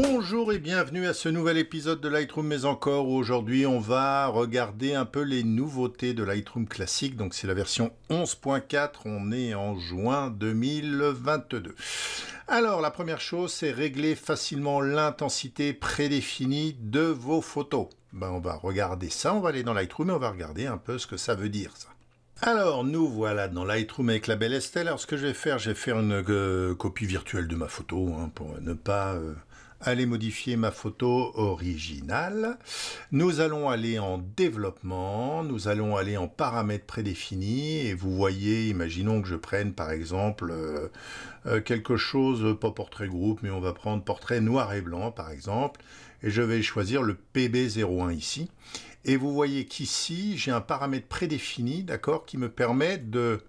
Bonjour et bienvenue à ce nouvel épisode de Lightroom mais encore. Aujourd'hui on va regarder un peu les nouveautés de Lightroom classique. Donc c'est la version 11.4, on est en juin 2022. Alors la première chose c'est régler facilement l'intensité prédéfinie de vos photos. Ben, on va regarder ça, on va aller dans Lightroom et on va regarder un peu ce que ça veut dire ça. Alors, nous voilà dans Lightroom avec la belle Estelle. Alors, ce que je vais faire, je vais faire une euh, copie virtuelle de ma photo hein, pour ne pas euh, aller modifier ma photo originale. Nous allons aller en développement, nous allons aller en paramètres prédéfinis et vous voyez, imaginons que je prenne par exemple euh, euh, quelque chose, euh, pas portrait groupe, mais on va prendre portrait noir et blanc par exemple et je vais choisir le PB01 ici. Et vous voyez qu'ici, j'ai un paramètre prédéfini, d'accord, qui me permet de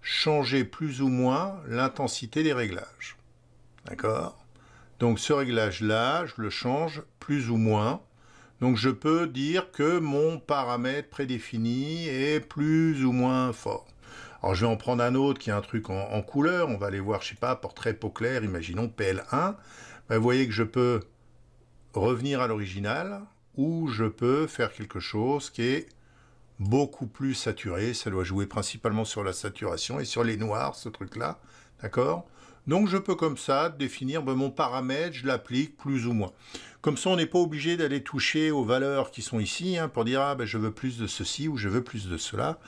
changer plus ou moins l'intensité des réglages. D'accord donc ce réglage-là, je le change plus ou moins. Donc je peux dire que mon paramètre prédéfini est plus ou moins fort. Alors je vais en prendre un autre qui est un truc en, couleur. On va aller voir, je sais pas, portrait peau claire, imaginons PL1. Bah, vous voyez que je peux revenir à l'original ou je peux faire quelque chose qui est beaucoup plus saturé. Ça doit jouer principalement sur la saturation et sur les noirs, ce truc-là. D'accord donc je peux comme ça définir ben, mon paramètre, je l'applique plus ou moins. Comme ça, on n'est pas obligé d'aller toucher aux valeurs qui sont ici hein, pour dire ah, ben, je veux plus de ceci ou je veux plus de cela.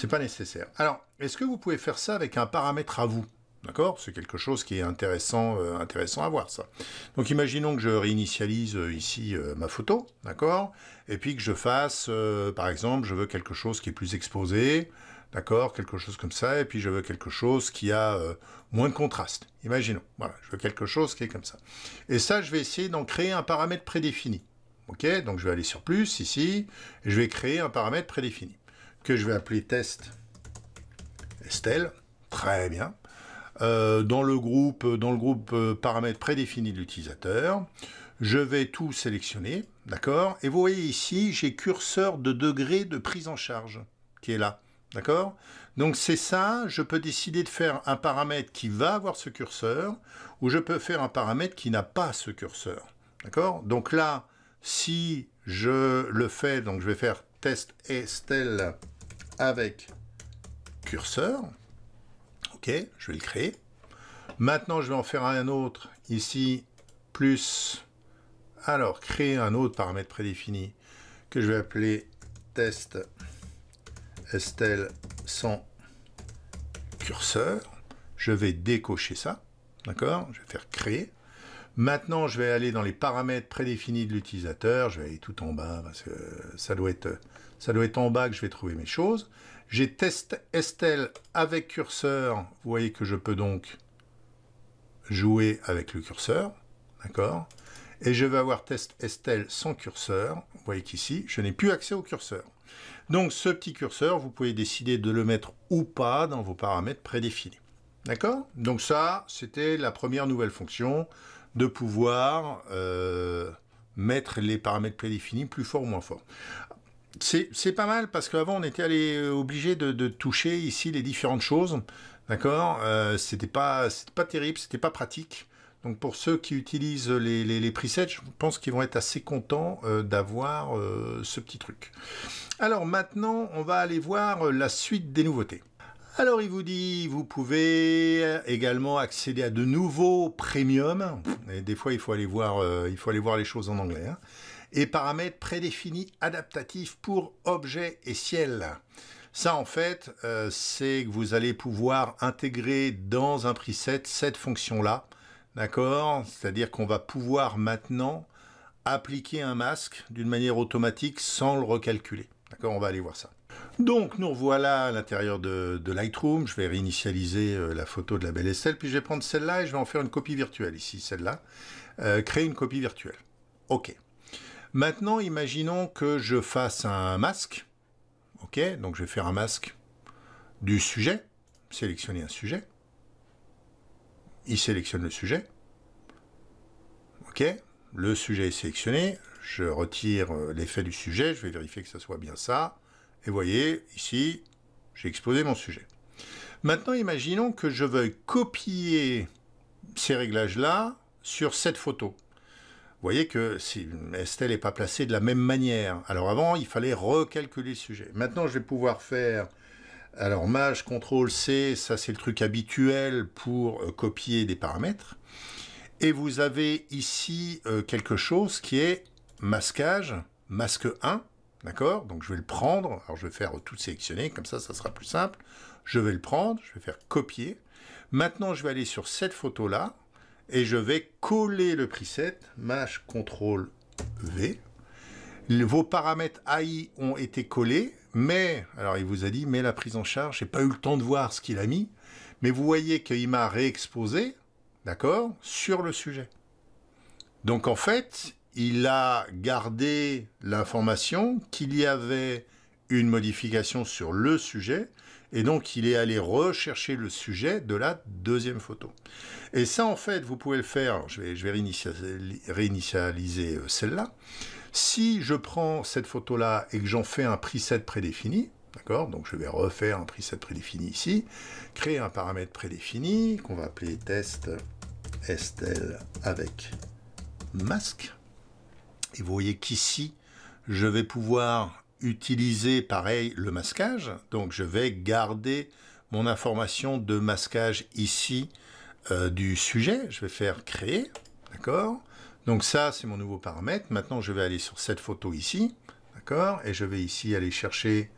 n'est pas nécessaire. Alors, est-ce que vous pouvez faire ça avec un paramètre à vous D'accord C'est quelque chose qui est intéressant, euh, intéressant à voir, ça. Donc imaginons que je réinitialise euh, ici euh, ma photo, d'accord Et puis que je fasse, par exemple, je veux quelque chose qui est plus exposé, D'accord Quelque chose comme ça. Et puis je veux quelque chose qui a euh, moins de contraste. Imaginons. Voilà, je veux quelque chose qui est comme ça. Et ça, je vais essayer d'en créer un paramètre prédéfini. OK Donc je vais aller sur plus, ici. je vais créer un paramètre prédéfini. Que je vais appeler test Estelle. Très bien. Euh, dans le groupe, euh, dans le groupe paramètres prédéfinis de l'utilisateur, je vais tout sélectionner, d'accord Et vous voyez ici, j'ai curseur de degré de prise en charge qui est là. D'accord Donc c'est ça, je peux décider de faire un paramètre qui va avoir ce curseur, ou je peux faire un paramètre qui n'a pas ce curseur. D'accord Donc là, si je le fais, donc je vais faire test Estelle avec curseur. Ok, je vais le créer. Maintenant, je vais en faire un autre ici, plus... Alors, créer un autre paramètre prédéfini que je vais appeler test Estelle sans curseur. Je vais décocher ça. D'accord Je vais faire créer. Maintenant, je vais aller dans les paramètres prédéfinis de l'utilisateur. Je vais aller tout en bas parce que ça doit être, ça doit être en bas que je vais trouver mes choses. J'ai test Estelle avec curseur. Vous voyez que je peux donc jouer avec le curseur. D'accord Et je vais avoir test Estelle sans curseur. Vous voyez qu'ici, je n'ai plus accès au curseur. Donc ce petit curseur, vous pouvez décider de le mettre ou pas dans vos paramètres prédéfinis. D'accord Donc ça, c'était la première nouvelle fonction, de pouvoir euh, mettre les paramètres prédéfinis plus fort ou moins fort. C'est pas mal parce qu'avant on était euh, obligé de, toucher ici les différentes choses, d'accord euh, C'était pas, pas terrible, c'était pas pratique. Donc pour ceux qui utilisent les, presets, je pense qu'ils vont être assez contents euh, d'avoir euh, ce petit truc. Alors maintenant, on va aller voir euh, la suite des nouveautés. Alors il vous dit, vous pouvez également accéder à de nouveaux premiums. Et des fois, il faut aller voir, il faut aller voir les choses en anglais. Hein. Et paramètres prédéfinis adaptatifs pour objets et ciel. Ça, en fait, c'est que vous allez pouvoir intégrer dans un preset cette fonction-là D'accord C'est-à-dire qu'on va pouvoir maintenant appliquer un masque d'une manière automatique sans le recalculer. D'accord On va aller voir ça. Donc nous revoilà à l'intérieur de, Lightroom. Je vais réinitialiser euh, la photo de la belle Estelle, puis je vais prendre celle-là et je vais en faire une copie virtuelle ici, celle-là. Euh, créer une copie virtuelle. OK. Maintenant, imaginons que je fasse un masque. OK, donc je vais faire un masque du sujet, sélectionner un sujet il sélectionne le sujet. OK Le sujet est sélectionné. Je retire euh, l'effet du sujet. Je vais vérifier que ça soit bien ça. Et voyez, ici, j'ai exposé mon sujet. Maintenant, imaginons que je veuille copier ces réglages-là sur cette photo. voyez que si Estelle n'est pas placée de la même manière. Alors avant, il fallait recalculer le sujet. Maintenant, je vais pouvoir faire alors maj contrôle C, ça c'est le truc habituel pour euh, copier des paramètres. Et vous avez ici euh, quelque chose qui est masquage, masque 1, d'accord Donc je vais le prendre, alors je vais faire euh, tout sélectionner, comme ça ça sera plus simple. Je vais le prendre, je vais faire copier. Maintenant je vais aller sur cette photo là, et je vais coller le preset, maj contrôle V. Vos paramètres AI ont été collés, mais, alors il vous a dit, mais la prise en charge, j'ai pas eu le temps de voir ce qu'il a mis, mais vous voyez qu'il m'a réexposé, d'accord, sur le sujet. Donc en fait, il a gardé l'information qu'il y avait une modification sur le sujet, et donc il est allé rechercher le sujet de la deuxième photo. Et ça, en fait, vous pouvez le faire, je vais, réinitialiser euh, celle-là, si je prends cette photo-là et que j'en fais un preset prédéfini, d'accord Donc je vais refaire un preset prédéfini ici, créer un paramètre prédéfini qu'on va appeler test STL avec masque. Et vous voyez qu'ici, je vais pouvoir utiliser pareil le masquage. Donc je vais garder mon information de masquage ici euh, du sujet. Je vais faire créer, d'accord donc ça, c'est mon nouveau paramètre. Maintenant, je vais aller sur cette photo ici, d'accord Et je vais ici aller chercher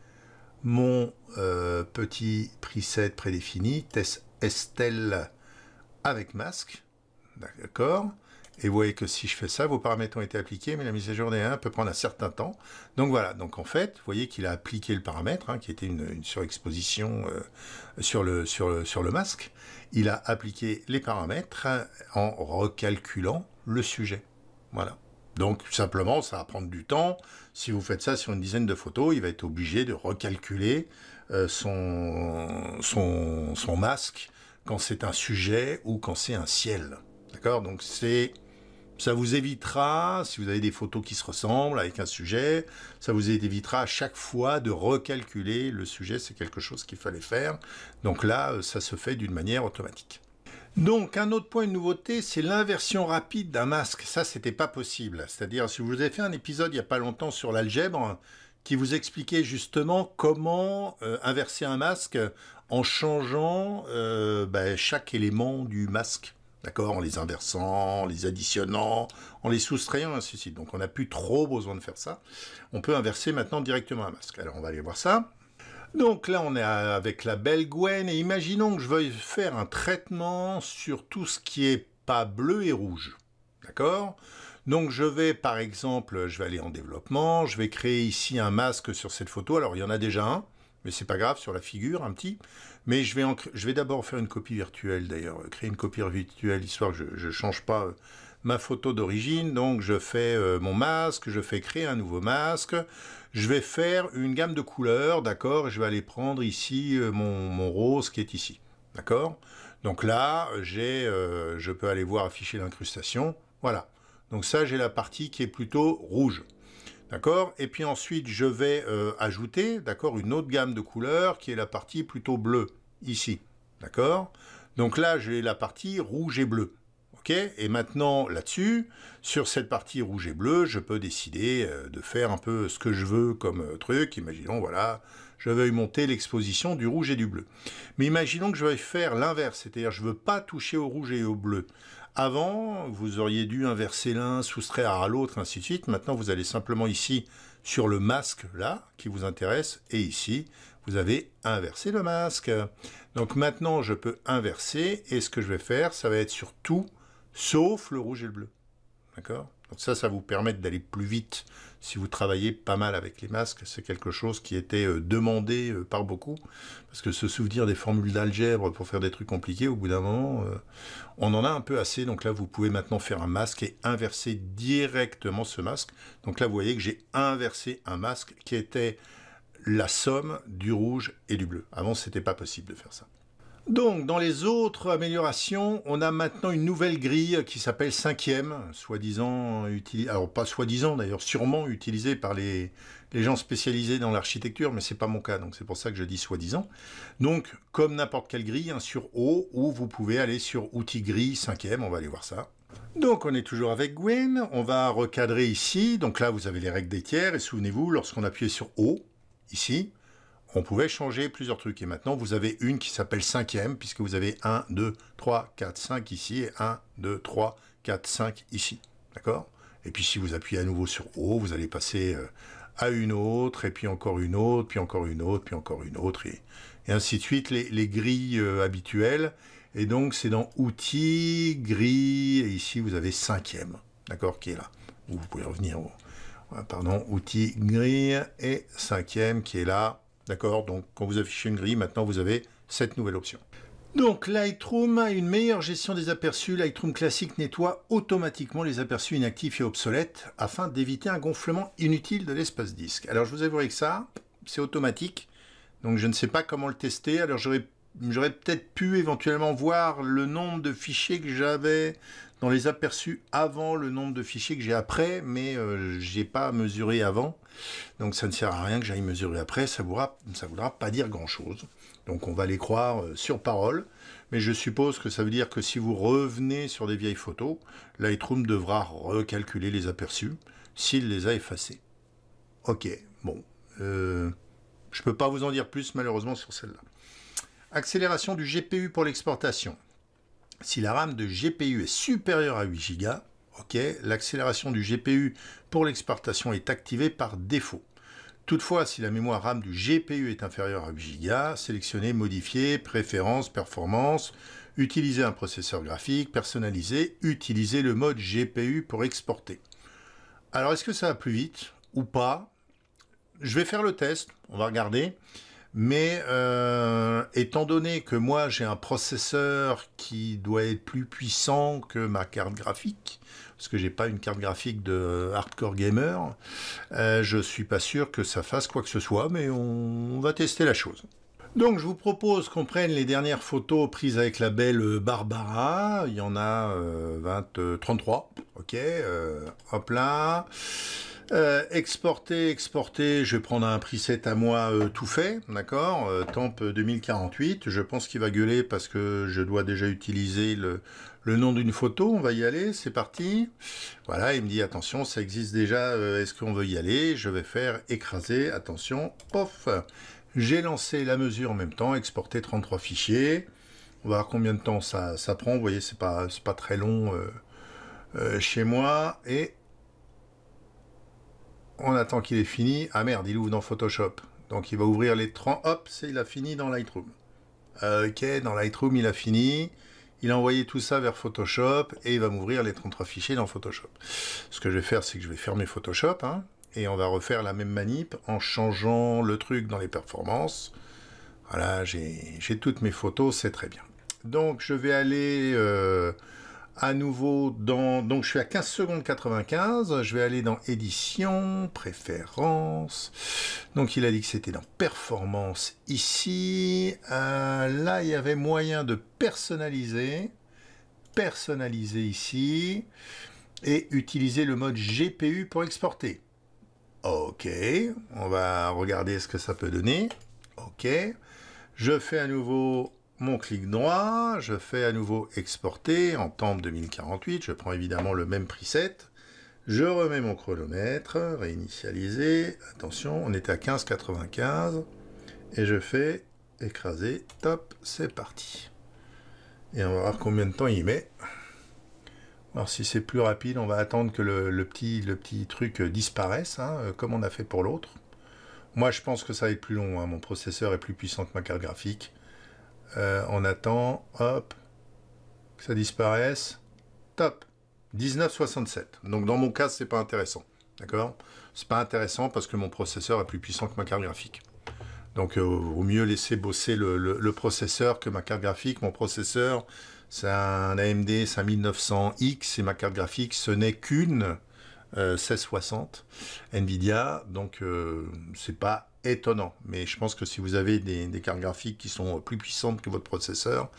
mon euh, petit preset prédéfini, test Estelle avec masque, d'accord et vous voyez que si je fais ça, vos paramètres ont été appliqués, mais la mise à jour des 1 peut prendre un certain temps. Donc voilà, donc en fait, vous voyez qu'il a appliqué le paramètre, hein, qui était une, surexposition euh, sur, le, sur, sur le masque. Il a appliqué les paramètres hein, en recalculant le sujet. Voilà. Donc simplement, ça va prendre du temps. Si vous faites ça sur une dizaine de photos, il va être obligé de recalculer euh, son, masque quand c'est un sujet ou quand c'est un ciel. D'accord Donc ça vous évitera, si vous avez des photos qui se ressemblent avec un sujet, ça vous évitera à chaque fois de recalculer le sujet. C'est quelque chose qu'il fallait faire. Donc là, euh, ça se fait d'une manière automatique. Donc, un autre point de nouveauté, c'est l'inversion rapide d'un masque. Ça, n'était pas possible. C'est-à-dire, si vous avez fait un épisode il n'y a pas longtemps sur l'algèbre, qui vous expliquait justement comment euh, inverser un masque en changeant euh, ben, chaque élément du masque. D'accord En les inversant, en les additionnant, en les soustrayant, ainsi de suite. Donc on n'a plus trop besoin de faire ça. On peut inverser maintenant directement un masque. Alors on va aller voir ça. Donc là, on est avec la belle Gwen, et imaginons que je veuille faire un traitement sur tout ce qui est pas bleu et rouge. D'accord donc je vais par exemple, je vais aller en développement, je vais créer ici un masque sur cette photo. Alors il y en a déjà un, mais c'est pas grave sur la figure, un petit. Mais je vais, je vais d'abord faire une copie virtuelle d'ailleurs, créer une copie virtuelle histoire que je ne change pas euh, ma photo d'origine, donc je fais euh, mon masque, je fais créer un nouveau masque, je vais faire une gamme de couleurs, d'accord, je vais aller prendre ici euh, mon, rose qui est ici, d'accord Donc là, j'ai, euh, je peux aller voir afficher l'incrustation, voilà. Donc ça, j'ai la partie qui est plutôt rouge. D'accord Et puis ensuite, je vais ajouter, d'accord, une autre gamme de couleurs qui est la partie plutôt bleue, ici. D'accord Donc là, j'ai la partie rouge et bleu. Et maintenant, là-dessus, sur cette partie rouge et bleu, je peux décider euh, de faire un peu ce que je veux comme euh, truc. Imaginons, voilà, je veux monter l'exposition du rouge et du bleu. Mais imaginons que je vais faire l'inverse, c'est-à-dire je ne veux pas toucher au rouge et au bleu. Avant, vous auriez dû inverser l'un, soustraire à l'autre, ainsi de suite. Maintenant, vous allez simplement ici sur le masque, là, qui vous intéresse, et ici, vous avez inversé le masque. Donc maintenant, je peux inverser, et ce que je vais faire, ça va être sur tout sauf le rouge et le bleu. D'accord Donc ça, ça vous permet d'aller plus vite si vous travaillez pas mal avec les masques. C'est quelque chose qui était euh, demandé euh, par beaucoup, parce que se souvenir des formules d'algèbre pour faire des trucs compliqués, au bout d'un moment, euh, on en a un peu assez. Donc là, vous pouvez maintenant faire un masque et inverser directement ce masque. Donc là, vous voyez que j'ai inversé un masque qui était la somme du rouge et du bleu. Avant, ce n'était pas possible de faire ça. Donc, dans les autres améliorations, on a maintenant une nouvelle grille qui s'appelle 5e, soi-disant utilisée, alors pas soi-disant d'ailleurs, sûrement utilisée par les, gens spécialisés dans l'architecture, mais ce n'est pas mon cas, donc c'est pour ça que je dis soi-disant. Donc, comme n'importe quelle grille, hein, sur O, ou vous pouvez aller sur outils grille e on va aller voir ça. Donc on est toujours avec Gwen, on va recadrer ici, donc là vous avez les règles des tiers, et souvenez-vous, lorsqu'on appuyait sur O, ici, on pouvait changer plusieurs trucs. Et maintenant, vous avez une qui s'appelle cinquième, puisque vous avez 1, 2, 3, 4, 5 ici, et 1, 2, 3, 4, 5 ici. D'accord Et puis si vous appuyez à nouveau sur haut, vous allez passer euh, à une autre, et puis encore une autre, puis encore une autre, puis encore une autre, et, et ainsi de suite, les, grilles euh, habituelles. Et donc, c'est dans Outils, Grilles, et ici, vous avez cinquième, d'accord, qui est là. Vous pouvez revenir au... Euh, pardon, Outils, Grilles, et cinquième qui est là. D'accord Donc quand vous affichez une grille, maintenant vous avez cette nouvelle option. Donc Lightroom a une meilleure gestion des aperçus. Lightroom classique nettoie automatiquement les aperçus inactifs et obsolètes afin d'éviter un gonflement inutile de l'espace disque. Alors je vous avouerai que ça, c'est automatique. Donc je ne sais pas comment le tester. Alors j'aurais peut-être pu éventuellement voir le nombre de fichiers que j'avais dans les aperçus avant le nombre de fichiers que j'ai après, mais je euh, j'ai pas mesuré avant. Donc ça ne sert à rien que j'aille mesurer après, ça ne voudra, ça voudra pas dire grand-chose. Donc on va les croire euh, sur parole, mais je suppose que ça veut dire que si vous revenez sur des vieilles photos, Lightroom devra recalculer les aperçus s'il les a effacés. Ok, bon, euh, je ne peux pas vous en dire plus malheureusement sur celle-là. Accélération du GPU pour l'exportation si la RAM de GPU est supérieure à 8 Go, OK, l'accélération du GPU pour l'exportation est activée par défaut. Toutefois, si la mémoire RAM du GPU est inférieure à 8 Go, sélectionnez Modifier, Préférences, Performance, Utiliser un processeur graphique, personnalisé, Utiliser le mode GPU pour exporter. Alors, est-ce que ça va plus vite ou pas Je vais faire le test, on va regarder. Mais euh, étant donné que moi j'ai un processeur qui doit être plus puissant que ma carte graphique, parce que j'ai pas une carte graphique de hardcore gamer, euh, je suis pas sûr que ça fasse quoi que ce soit, mais on, va tester la chose. Donc je vous propose qu'on prenne les dernières photos prises avec la belle Barbara. Il y en a 20, euh, 33. Euh, ok, hop là. Euh, exporter, exporter, je vais prendre un preset à moi euh, tout fait, d'accord euh, Temp 2048, je pense qu'il va gueuler parce que je dois déjà utiliser le, nom d'une photo, on va y aller, c'est parti. Voilà, il me dit attention, ça existe déjà, est-ce qu'on veut y aller Je vais faire écraser, attention, pof J'ai lancé la mesure en même temps, exporter 33 fichiers. On va voir combien de temps ça, prend, vous voyez, c'est pas, pas très long chez moi. Et on attend qu'il ait fini. Ah merde, il ouvre dans Photoshop. Donc il va ouvrir les 30... Hop, il a fini dans Lightroom. Euh, ok, dans Lightroom, il a fini. Il a envoyé tout ça vers Photoshop et il va m'ouvrir les 33 fichiers dans Photoshop. Ce que je vais faire, c'est que je vais fermer Photoshop hein, et on va refaire la même manip en changeant le truc dans les performances. Voilà, j'ai toutes mes photos, c'est très bien. Donc je vais aller... Euh, à nouveau dans... Donc je suis à 15 secondes 95, je vais aller dans édition, préférences. Donc il a dit que c'était dans performance ici. Euh, là il y avait moyen de personnaliser, personnaliser ici, et utiliser le mode GPU pour exporter. Ok, on va regarder ce que ça peut donner. Ok, je fais à nouveau mon clic droit, je fais à nouveau exporter en temps 2048, je prends évidemment le même preset, je remets mon chronomètre, réinitialiser, attention, on est à 15,95, et je fais écraser, top, c'est parti. Et on va voir combien de temps il met. Alors si c'est plus rapide, on va attendre que le, petit, le petit truc disparaisse, hein, euh, comme on a fait pour l'autre. Moi je pense que ça va être plus long, hein. mon processeur est plus puissant que ma carte graphique. Euh, on attend, hop, que ça disparaisse. Top 1967. Donc dans mon cas, c'est pas intéressant. D'accord C'est pas intéressant parce que mon processeur est plus puissant que ma carte graphique. Donc vaut euh, mieux laisser bosser le, le, processeur que ma carte graphique. Mon processeur, c'est un AMD 5900X et ma carte graphique, ce n'est qu'une 1660 euh, Nvidia. Donc, euh, c'est pas étonnant. Mais je pense que si vous avez des, cartes graphiques qui sont plus puissantes que votre processeur,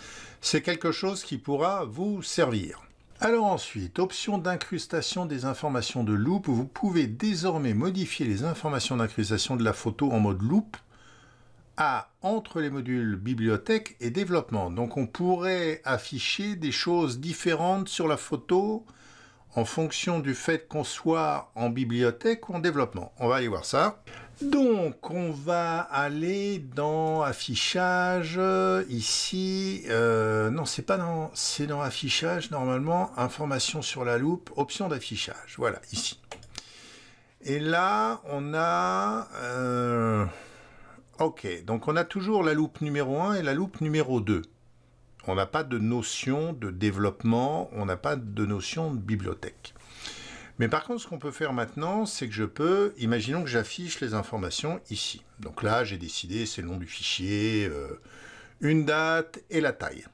c'est quelque chose qui pourra vous servir. Alors ensuite, option d'incrustation des informations de loupe. Vous pouvez désormais modifier les informations d'incrustation de la photo en mode loupe à entre les modules bibliothèque et développement. Donc on pourrait afficher des choses différentes sur la photo en fonction du fait qu'on soit en bibliothèque ou en développement. On va aller voir ça. Donc, on va aller dans affichage, euh, ici, euh, non, c'est pas dans, c'est dans affichage, normalement, information sur la loupe, option d'affichage, voilà, ici. Et là, on a, euh, ok, donc on a toujours la loupe numéro 1 et la loupe numéro 2. On n'a pas de notion de développement, on n'a pas de notion de bibliothèque. Mais par contre, ce qu'on peut faire maintenant, c'est que je peux, imaginons que j'affiche les informations ici. Donc là, j'ai décidé, c'est le nom du fichier, euh, une date et la taille.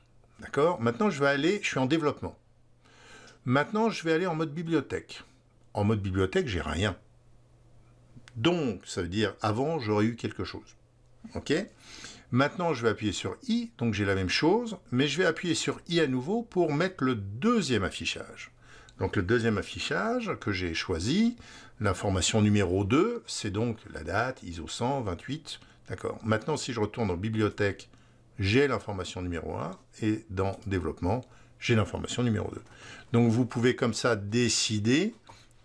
D'accord Maintenant, je vais aller, je suis en développement. Maintenant, je vais aller en mode bibliothèque. En mode bibliothèque, j'ai rien. Donc, ça veut dire, avant, j'aurais eu quelque chose. OK Maintenant, je vais appuyer sur I, donc j'ai la même chose, mais je vais appuyer sur I à nouveau pour mettre le deuxième affichage. Donc le deuxième affichage que j'ai choisi, l'information numéro 2, c'est donc la date, ISO 100, 28, d'accord. Maintenant, si je retourne en bibliothèque, j'ai l'information numéro 1, et dans développement, j'ai l'information numéro 2. Donc vous pouvez comme ça décider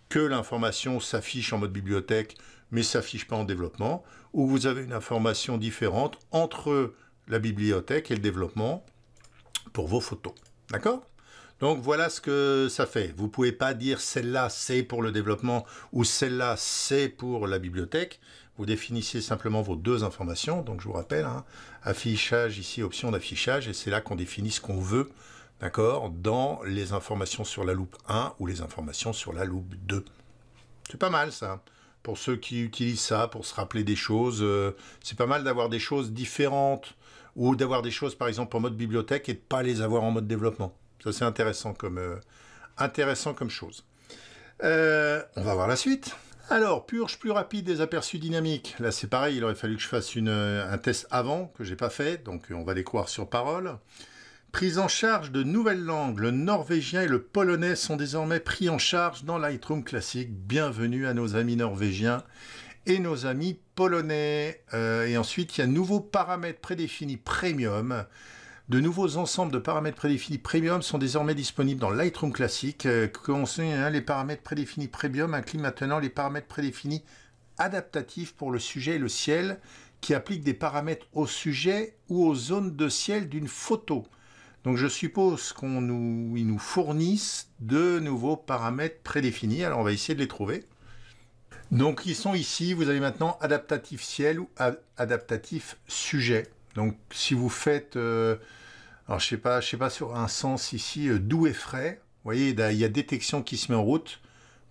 que l'information s'affiche en mode bibliothèque mais s'affiche pas en développement, ou vous avez une information différente entre la bibliothèque et le développement pour vos photos. D'accord donc voilà ce que ça fait. Vous ne pouvez pas dire celle-là c'est pour le développement ou celle-là c'est pour la bibliothèque. Vous définissez simplement vos deux informations. Donc je vous rappelle, hein, affichage ici, option d'affichage, et c'est là qu'on définit ce qu'on veut, d'accord, dans les informations sur la loupe 1 ou les informations sur la loupe 2. C'est pas mal ça pour ceux qui utilisent ça, pour se rappeler des choses. Euh, c'est pas mal d'avoir des choses différentes ou d'avoir des choses, par exemple, en mode bibliothèque et de pas les avoir en mode développement. Ça, c'est intéressant comme, euh, intéressant comme chose. Euh, on va voir la suite. Alors, purge plus rapide des aperçus dynamiques. Là, c'est pareil, il aurait fallu que je fasse un test avant, que je n'ai pas fait, donc on va les croire sur parole. Prise en charge de nouvelles langues, le norvégien et le polonais sont désormais pris en charge dans Lightroom classique. Bienvenue à nos amis norvégiens et nos amis polonais. Euh, et ensuite, il y a nouveaux paramètres prédéfinis premium. De nouveaux ensembles de paramètres prédéfinis premium sont désormais disponibles dans Lightroom classique. Euh, hein, les paramètres prédéfinis premium incluent maintenant les paramètres prédéfinis adaptatifs pour le sujet et le ciel, qui appliquent des paramètres au sujet ou aux zones de ciel d'une photo. Donc je suppose qu'on nous, fournissent de nouveaux paramètres prédéfinis. Alors on va essayer de les trouver. Donc ils sont ici, vous avez maintenant adaptatif ciel ou adaptatif sujet. Donc si vous faites, euh, alors je sais pas, sais pas sur un sens ici, euh, doux et frais, vous voyez, il y a détection qui se met en route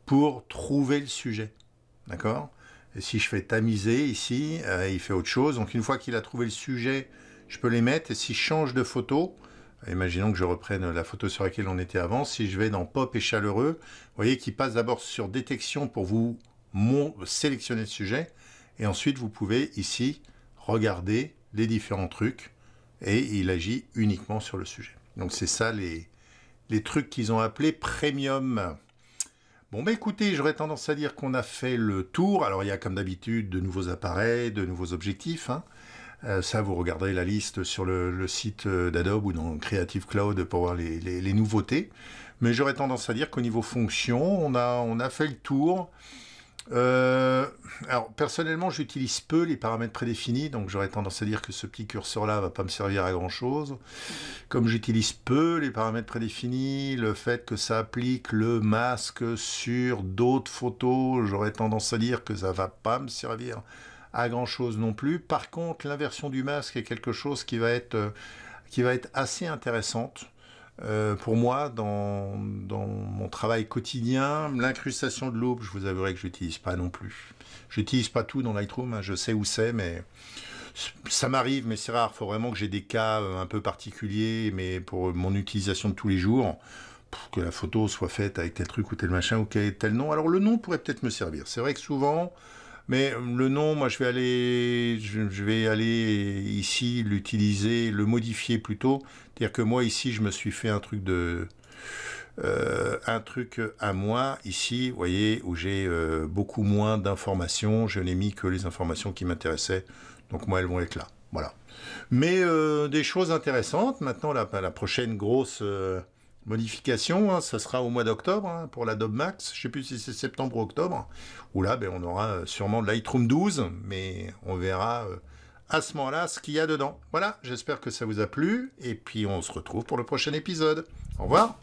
pour trouver le sujet. D'accord et si je fais tamiser ici, euh, il fait autre chose. Donc une fois qu'il a trouvé le sujet, je peux les mettre. Et si je change de photo, imaginons que je reprenne la photo sur laquelle on était avant, si je vais dans Pop et Chaleureux, vous voyez qu'il passe d'abord sur Détection pour vous sélectionner le sujet, et ensuite vous pouvez ici regarder les différents trucs, et il agit uniquement sur le sujet. Donc c'est ça les, les trucs qu'ils ont appelés Premium. Bon, bah écoutez, j'aurais tendance à dire qu'on a fait le tour. Alors, il y a comme d'habitude de nouveaux appareils, de nouveaux objectifs. Hein. Euh, ça, vous regarderez la liste sur le, site euh, d'Adobe ou dans Creative Cloud pour voir les, nouveautés. Mais j'aurais tendance à dire qu'au niveau fonction, on a, fait le tour. Euh, alors personnellement, j'utilise peu les paramètres prédéfinis, donc j'aurais tendance à dire que ce petit curseur-là va pas me servir à grand-chose. Comme j'utilise peu les paramètres prédéfinis, le fait que ça applique le masque sur d'autres photos, j'aurais tendance à dire que ça va pas me servir à grand chose non plus. Par contre, l'inversion du masque est quelque chose qui va être, euh, qui va être assez intéressante. Euh, pour moi, dans, mon travail quotidien, l'incrustation de l'aube, je vous avouerai que je n'utilise pas non plus. Je J'utilise pas tout dans Lightroom, hein, je sais où c'est, mais ça m'arrive, mais c'est rare. Il faut vraiment que j'ai des cas un peu particuliers, mais pour mon utilisation de tous les jours, pour que la photo soit faite avec tel truc ou tel machin ou tel nom. Alors le nom pourrait peut-être me servir. C'est vrai que souvent, mais euh, le nom, moi, je vais aller, je, vais aller ici l'utiliser, le modifier plutôt. C'est-à-dire que moi, ici, je me suis fait un truc de. Euh, un truc à moi ici, vous voyez, où j'ai euh, beaucoup moins d'informations. Je n'ai mis que les informations qui m'intéressaient. Donc moi, elles vont être là. Voilà. Mais des choses intéressantes. Maintenant, la, prochaine grosse, modification, hein. ça sera au mois d'octobre hein, pour la Dob Max. Je ne sais plus si c'est septembre ou octobre, où là, ben, on aura euh, sûrement de Lightroom 12, mais on verra euh, à ce moment-là ce qu'il y a dedans. Voilà, j'espère que ça vous a plu, et puis on se retrouve pour le prochain épisode. Au revoir